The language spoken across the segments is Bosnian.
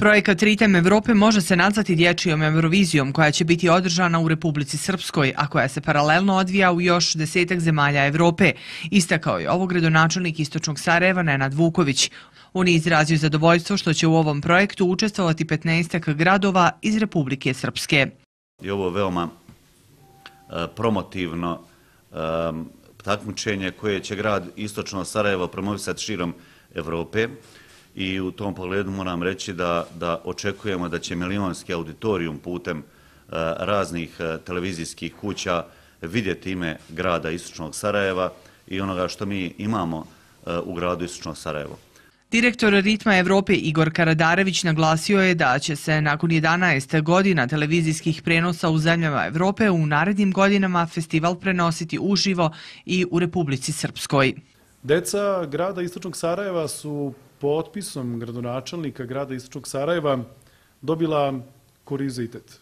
Projekat Ritem Evrope može se nazvati dječijom Eurovizijom koja će biti održana u Republici Srpskoj, a koja se paralelno odvija u još desetak zemalja Evrope. Istakao je ovog redonačelnik Istočnog Sarajeva Nenad Vuković. On je izrazio zadovoljstvo što će u ovom projektu učestvovati 15 gradova iz Republike Srpske. I ovo je veoma e, promotivno e, takmičenje koje će grad Istočno Sarajevo promovisati širom Evrope i u tom pogledu moram reći da, da očekujemo da će milionski auditorijum putem e, raznih e, televizijskih kuća vidjeti ime grada Istočnog Sarajeva i onoga što mi imamo e, u gradu Istočnog Sarajeva. Direktor Ritma Evrope Igor Karadarević naglasio je da će se nakon 11. godina televizijskih prenosa u zemljama Evrope u narednim godinama festival prenositi uživo i u Republici Srpskoj. Deca grada Istočnog Sarajeva su potpisom gradonačelnika grada Istočnog Sarajeva dobila kurizitet.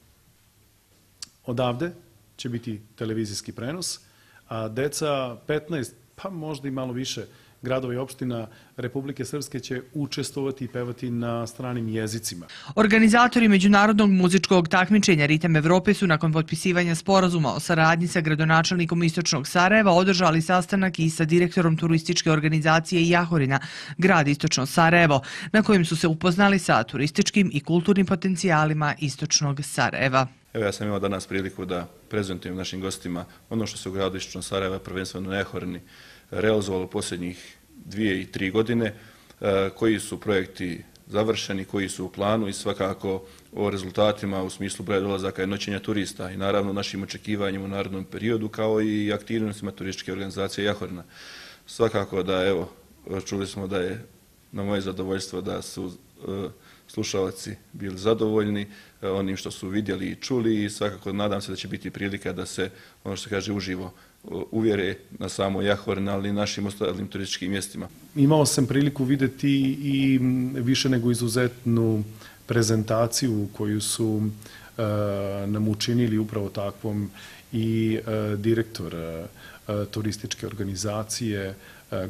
Odavde će biti televizijski prenos, a deca 15 pa možda i malo više gradova i opština Republike Srpske će učestvovati i pevati na stranim jezicima. Organizatori Međunarodnog muzičkog takmičenja Ritem Evrope su nakon potpisivanja sporazuma o saradnji sa gradonačelnikom Istočnog Sarajeva održali sastanak i sa direktorom turističke organizacije Jahorina, grad Istočno Sarajevo, na kojim su se upoznali sa turističkim i kulturnim potencijalima Istočnog Sarajeva. Evo ja sam imao danas priliku da prezentujem našim gostima ono što se u gradu Ištično Sarajeva prvenstveno nehorni realizovalo u posljednjih dvije i tri godine, e, koji su projekti završeni, koji su u planu i svakako o rezultatima u smislu broja dolazaka i noćenja turista i naravno našim očekivanjima u narodnom periodu kao i aktivnostima turističke organizacije Jahorna. Svakako da, evo, čuli smo da je na moje zadovoljstvo da su E, slušalci bili zadovoljni e, onim što su vidjeli i čuli i svakako nadam se da će biti prilika da se, ono što kaže, uživo e, uvjere na samo Jahorin, ali i našim ostalim turističkim mjestima. Imao sam priliku videti i više nego izuzetnu prezentaciju koju su Eh, nam učinili upravo takvom i eh, direktor eh, turističke organizacije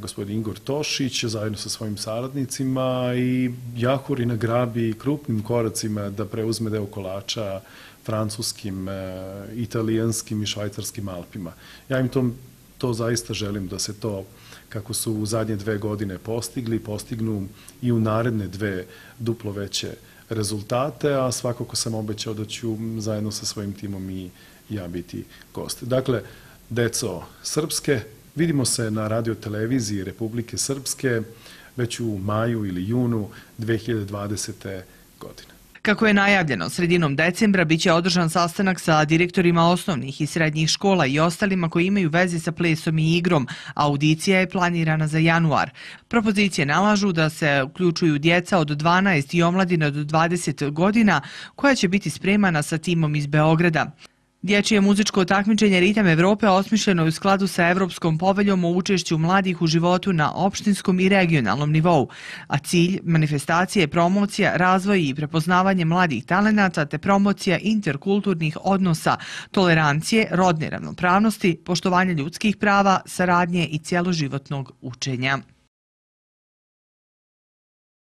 gospodin Igor Tošić zajedno sa svojim saradnicima i Jahurina grabi krupnim koracima da preuzme deo kolača francuskim, italijanskim i švajcarskim Alpima. Ja im to zaista želim da se to kako su u zadnje dve godine postigli, postignu i u naredne dve duplo veće rezultate, a svakako sam obećao da ću zajedno sa svojim timom i ja biti gost. Dakle, deco Srpske, vidimo se na radioteleviziji Republike Srpske već u maju ili junu 2020. godine. Kako je najavljeno, sredinom decembra biće održan sastanak sa direktorima osnovnih i srednjih škola i ostalima koji imaju veze sa plesom i igrom. Audicija je planirana za januar. Propozicije nalažu da se uključuju djeca od 12 i omladine do 20 godina koja će biti spremana sa timom iz Beograda. Dječje muzičko takmičenje Ritam Evrope osmišljeno je u skladu sa Evropskom poveljom o učešću mladih u životu na opštinskom i regionalnom nivou, a cilj manifestacije je promocija, razvoj i prepoznavanje mladih talenata te promocija interkulturnih odnosa, tolerancije, rodne ravnopravnosti, poštovanje ljudskih prava, saradnje i cjeloživotnog učenja.